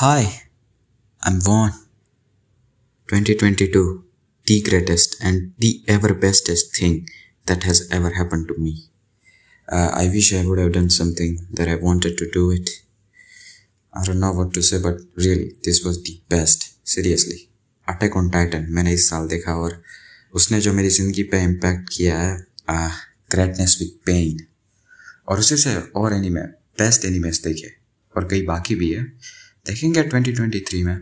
Hi, I'm Vaughn. 2022, the greatest and the ever bestest thing that has ever happened to me. Uh, I wish I would have done something that I wanted to do it. I don't know what to say, but really, this was the best. Seriously Attack on Titan मैंने इस साल देखा और उसने जो मेरी ज़िंदगी पे इम्पैक्ट किया है ग्रेटनेस विद पेन और उसी से और एनिमे बेस्ट एनिमेस देखे और कई बाकी भी है देखेंगे 2023 में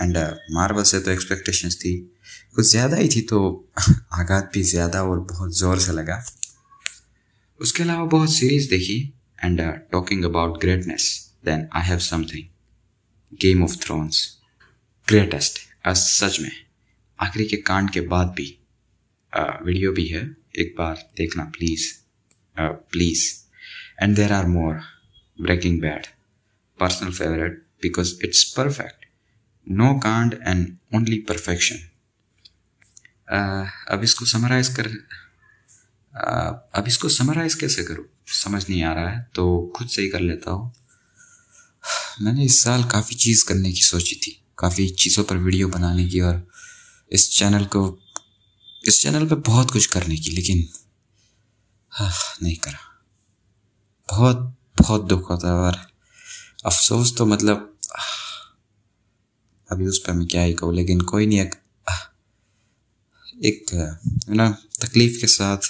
एंड मार्वल uh, से तो एक्सपेक्टेशंस थी कुछ ज़्यादा ही थी तो आघात भी ज़्यादा और बहुत ज़ोर से लगा उसके अलावा बहुत सीरीज देखी and talking about greatness then I have something Game of Thrones greatest सच में आखिरी के कांड के बाद भी uh, वीडियो भी है एक बार देखना please please and there are more Breaking Bad personal favourite because it's perfect. No cons and only perfection अब इसको समराइज कर uh, अब इसको समराइज कैसे करूँ समझ नहीं आ रहा है तो खुद से ही कर लेता हूँ मैंने इस साल काफ़ी चीज़ करने की सोची थी काफ़ी चीज़ों पर वीडियो बनाने की और इस चैनल को इस चैनल पे बहुत कुछ करने की लेकिन हाँ नहीं करा बहुत बहुत दुख होता है और अफसोस तो मतलब अभी उस पर मैं क्या ही कहूँ लेकिन कोई नहीं एक एक ना तकलीफ के साथ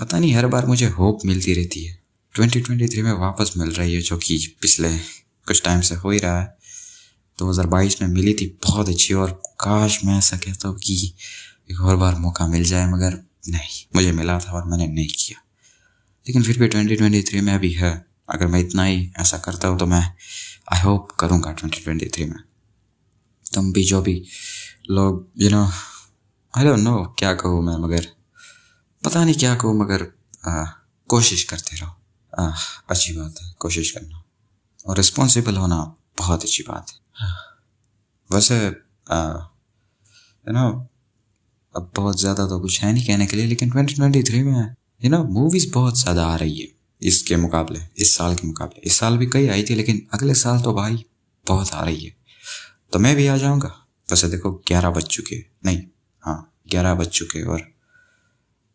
पता नहीं हर बार मुझे होप मिलती रहती है 2023 में वापस मिल रही है जो कि पिछले कुछ टाइम से हो ही रहा है 2022 में मिली थी बहुत अच्छी और काश मैं ऐसा कहता हूँ कि एक और बार मौका मिल जाए मगर नहीं मुझे मिला था और मैंने नहीं किया लेकिन फिर भी 2023 में अभी है अगर मैं इतना ही ऐसा करता हूँ तो मैं आई होप करूँगा ट्वेंटी ट्वेंटी थ्री में तुम भी जो भी लोग you know I don't know क्या कहूँ मैं मगर पता नहीं क्या कहूँ मगर आ, कोशिश करते रहो अच्छी बात है कोशिश करना और रिस्पॉन्सिबल होना बहुत अच्छी बात है वैसे यू नो अब बहुत ज़्यादा तो कुछ है नहीं कहने के लिए लेकिन ट्वेंटी ट्वेंटी थ्री में यू नो मूवीज़ बहुत ज़्यादा आ रही है इसके मुकाबले इस साल के मुकाबले इस साल भी कई आई थी लेकिन अगले साल तो भाई बहुत आ रही है तो मैं भी आ जाऊँगा वैसे देखो ग्यारह बज चुके नहीं हाँ ग्यारह बज चुके और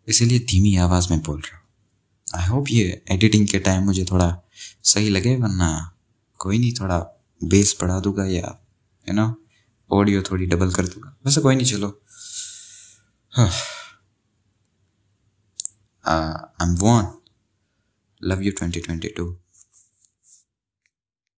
इसीलिए धीमी आवाज़ में बोल रहा हूँ आई होप ये एडिटिंग के टाइम मुझे थोड़ा सही लगे वरना कोई नहीं थोड़ा बेस बढ़ा दूंगा या यू नो ऑडियो थोड़ी डबल कर दूंगा वैसे कोई नहीं चलो I am won Love you 2022.